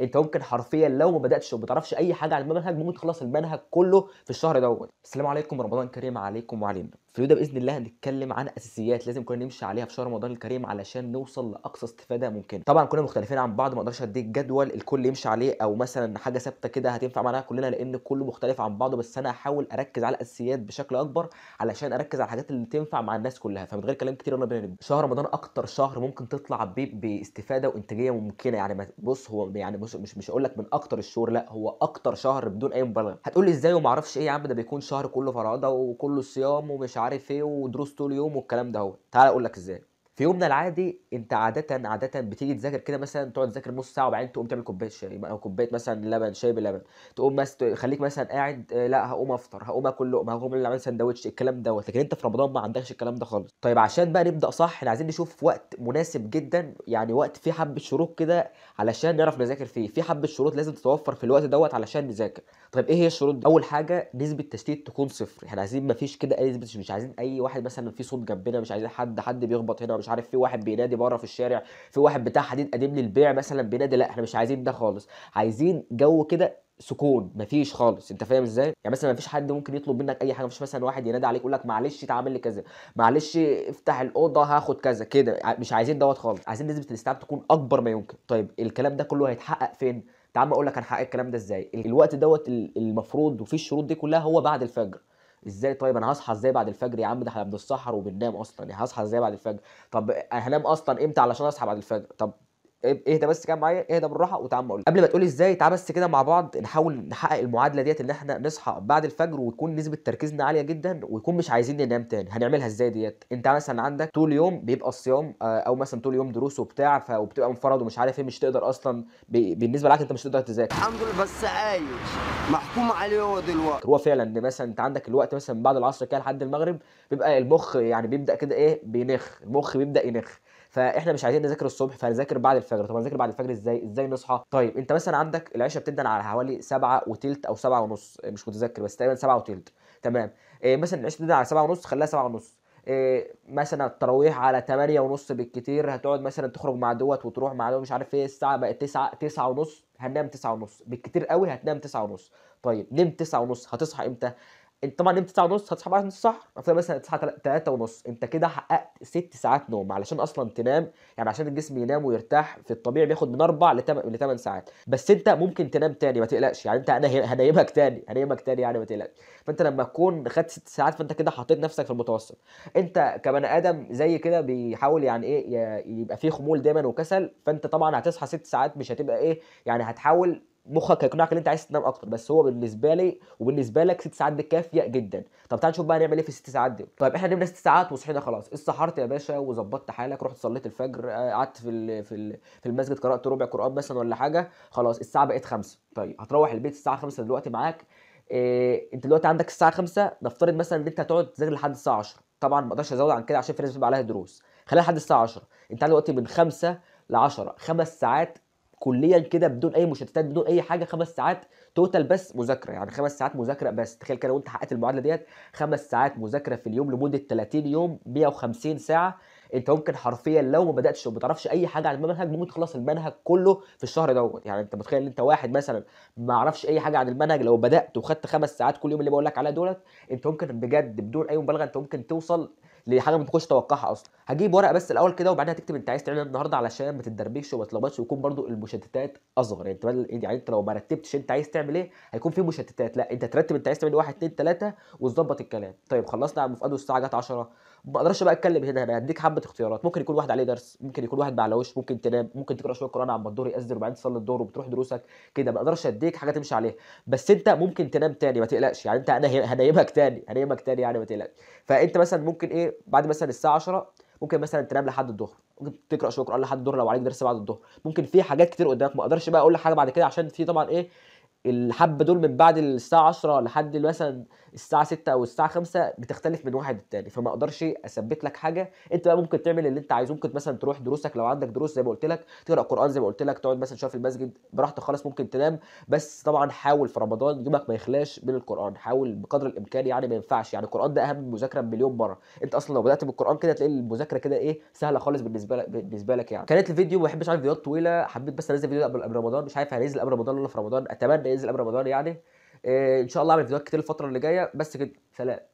انت ممكن حرفيا لو ما بداتش وما تعرفش اي حاجه عن المنهج ممكن تخلص المنهج كله في الشهر دوت السلام عليكم رمضان كريم عليكم وعلينا الفيديو ده باذن الله هنتكلم عن اساسيات لازم كنا نمشي عليها في شهر رمضان الكريم علشان نوصل لاقصى استفاده ممكنه طبعا كنا مختلفين عن بعض ما اقدرش اديك جدول الكل يمشي عليه او مثلا حاجه ثابته كده هتنفع معانا كلنا لان كله مختلف عن بعضه بس انا هحاول اركز على الاساسيات بشكل اكبر علشان اركز على الحاجات اللي تنفع مع الناس كلها فمن غير كلام كتير يلا بينا شهر رمضان اكتر شهر ممكن تطلع بيه باستفاده وانتاجيه ممكنه يعني بص هو يعني بص مش مش هقول لك من اكتر الشهور لا هو اكتر شهر بدون اي مبالغه هتقول لي ازاي وما اعرفش ايه يا عم ده بيكون شهر كله فرادة وكله صيام ومش عارف ايه ودروس طول اليوم والكلام ده هو تعالى اقول لك ازاي في يومنا العادي انت عاده عاده بتيجي تذاكر كده مثلا تقعد تذاكر نص ساعه وبعدين تقوم تعمل كوبايه شاي او كوبايه مثلا لبن شاي بلبن تقوم بس خليك مثلا قاعد آه، لا هقوم افطر هقوم اكل لقمه هقوم اعمل سندوتش الكلام دوت لكن انت في رمضان ما عندكش الكلام ده خالص طيب عشان بقى نبدا صح احنا عايزين نشوف وقت مناسب جدا يعني وقت فيه حبه شروط كده علشان نعرف نذاكر فيه في حبه شروط لازم تتوفر في الوقت دوت علشان نذاكر طيب ايه هي الشروط دي اول حاجه نسبه تشتيت تكون صفر احنا عايزين فيش كده اي نسبه مش عايزين اي واحد مثلا في صوت جنبنا مش عايزين حد حد بيخبط هنا مش عارف في واحد بينادي بره في الشارع في واحد بتاع حديد قديم للبيع مثلا بينادي لا احنا مش عايزين ده خالص عايزين جو كده سكون مفيش خالص انت فاهم ازاي يعني مثلا مفيش حد ممكن يطلب منك اي حاجه مفيش مثلا واحد ينادي عليك يقول لك معلش تعمل لي كذا معلش افتح الاوضه هاخد كذا كده مش عايزين دوت خالص عايزين نسبه الاستيعاب تكون اكبر ما يمكن طيب الكلام ده كله هيتحقق فين تعال اقول لك هنحقق الكلام ده ازاي الوقت دوت المفروض وفي الشروط دي كلها هو بعد الفجر ازاي طيب انا هصحى ازاي بعد الفجر يا عم ده احنا بنتسحر وبننام اصلا يعني هصحى ازاي بعد الفجر طب هنام اصلا امتى علشان اصحى بعد الفجر طب اهدى بس كده معايا اهدى بالراحه وتعالى اقول قبل ما تقول ازاي تعالى بس كده مع بعض نحاول نحقق المعادله ديت ان احنا نصحى بعد الفجر وتكون نسبه تركيزنا عاليه جدا ويكون مش عايزين ننام تاني هنعملها ازاي ديت انت مثلا عندك طول يوم بيبقى الصيام آه، او مثلا طول يوم دروس وبتاع فبتبقى وبتبقى منفرد ومش عارف ايه مش تقدر اصلا بالنسبه لك انت مش تقدر تذاكر الحمد لله بس عايش محكوم عليه هو دلوقتي هو فعلا ان مثلا انت عندك الوقت مثلا بعد العصر كده لحد المغرب بيبقى المخ يعني بيبدا كده ايه بينخ المخ بيبدا ينخ فاحنا مش عايزين نذاكر الصبح فهنذاكر بعد الفجر طب هنذاكر بعد الفجر ازاي ازاي نصحى طيب انت مثلا عندك العشاء بتبدا على حوالي 7 وثلث او 7 ونص مش متذكر بس تقريبا 7 وثلث تمام إيه مثلا العشاء بتبدا على 7 ونص خليها 7 ونص إيه مثلا التراويح على 8 ونص بالكتير هتقعد مثلا تخرج مع دوت وتروح مع دوت مش عارف ايه الساعه بقت 9 9 ونص هننام 9 ونص بالكتير قوي هتنام 9 ونص طيب نمت 9 ونص هتصحى امتى انت طبعا نمت ساعه ونص هتصحى بعد نص ساعه افترض مثلا تصحى 3 ونص انت كده حققت ست ساعات نوم علشان اصلا تنام يعني عشان الجسم ينام ويرتاح في الطبيعي بياخد من اربع ل 8 ساعات بس انت ممكن تنام تاني ما تقلقش يعني انت هنيمك تاني هنيمك تاني يعني ما تقلقش فانت لما تكون خدت ست ساعات فانت كده حطيت نفسك في المتوسط انت كبني ادم زي كده بيحاول يعني ايه يبقى فيه خمول دايما وكسل فانت طبعا هتصحى ست ساعات مش هتبقى ايه يعني هتحاول مخك هيقنعك ان انت عايز تنام اكتر بس هو بالنسبه لي وبالنسبه لك ست ساعات دي كافيه جدا طب تعال نشوف بقى هنعمل ايه في الست ساعات دي طيب احنا نمنا ست ساعات وصحينا خلاص اتسحرت يا باشا وظبطت حالك رحت صليت الفجر آه، قعدت في في في المسجد قرات ربع قران مثلا ولا حاجه خلاص الساعه بقت 5 طيب هتروح البيت الساعه 5 دلوقتي معاك إيه انت دلوقتي عندك الساعه 5 نفترض مثلا ان انت هتقعد تذاكر لحد الساعه 10 طبعا ما اقدرش ازود عن كده عشان في ناس بيبقى عليها دروس خلينا لحد الساعه 10 انت دلوقتي من 5 ل 10 خمس ساعات كليا كده بدون اي مشتتات بدون اي حاجه خمس ساعات توتال بس مذاكره يعني خمس ساعات مذاكره بس تخيل كده لو انت حققت المعادله ديت خمس ساعات مذاكره في اليوم لمده 30 يوم 150 ساعه انت ممكن حرفيا لو ما بداتش وما تعرفش اي حاجه عن المنهج ممكن تخلص المنهج كله في الشهر دوت يعني انت متخيل ان انت واحد مثلا ما اعرفش اي حاجه عن المنهج لو بدات وخدت خمس ساعات كل يوم اللي بقول لك عليها دولت انت ممكن بجد بدون اي مبالغه انت ممكن توصل لحاجه ما تكونش توقعها اصلا هجيب ورقه بس الاول كده وبعدها تكتب انت عايز تعمل ايه النهارده علشان ما تتدربكش وما تلخبطش ويكون برده المشتتات اصغر يعني انت يعني انت لو ما رتبتش انت عايز تعمل ايه هيكون في مشتتات لا انت ترتب انت عايز تعمل ايه 1 2 3 وتظبط الكلام طيب خلصنا عم فؤاد الساعه جت 10 ما اقدرش بقى اتكلم هنا انا هديك حبه اختيارات ممكن يكون واحد عليه درس ممكن يكون واحد بعلوش ممكن تنام ممكن تقرا شويه قران عما الدور ياذن وبعدين تصلي الدور وبتروح دروسك كده ما اقدرش اديك حاجه تمشي عليها بس انت ممكن تنام تاني ما تقلقش يعني انت انا هنيمك تاني هنيمك تاني يعني ما تقلقش فانت مثلا ممكن ايه بعد مثلا الساعه 10 ممكن مثلا تنام لحد الظهر ممكن تقرا شويه قران لحد الظهر لو عليك درس بعد الظهر ممكن في حاجات كتير قدامك ما اقدرش بقى اقول لك حاجه بعد كده عشان في طبعا ايه الحبه دول من بعد الساعه 10 لحد مثلا الساعه 6 او الساعه 5 بتختلف من واحد للتاني فما اقدرش اثبت لك حاجه انت بقى ممكن تعمل اللي انت عايزه ممكن مثلا تروح دروسك لو عندك دروس زي ما قلت لك تقرا قران زي ما قلت لك تقعد مثلا شويه في المسجد براحتك خالص ممكن تنام بس طبعا حاول في رمضان يومك ما يخلاش من القران حاول بقدر الامكان يعني ما ينفعش يعني القران ده اهم من المذاكره بمليون مره انت اصلا لو بدات بالقران كده تلاقي المذاكره كده ايه سهله خالص بالنسبه لك بالنسبه لك يعني كانت الفيديو ما بحبش اعمل فيديوهات طويله حبيت بس انزل فيديو قبل رمضان مش عارف هنزل قبل رمضان ولا في رمضان اتمنى ينزل قبل رمضان يعني آه، ان شاء الله اعمل فيديوهات كتير الفتره اللي جايه بس كده سلام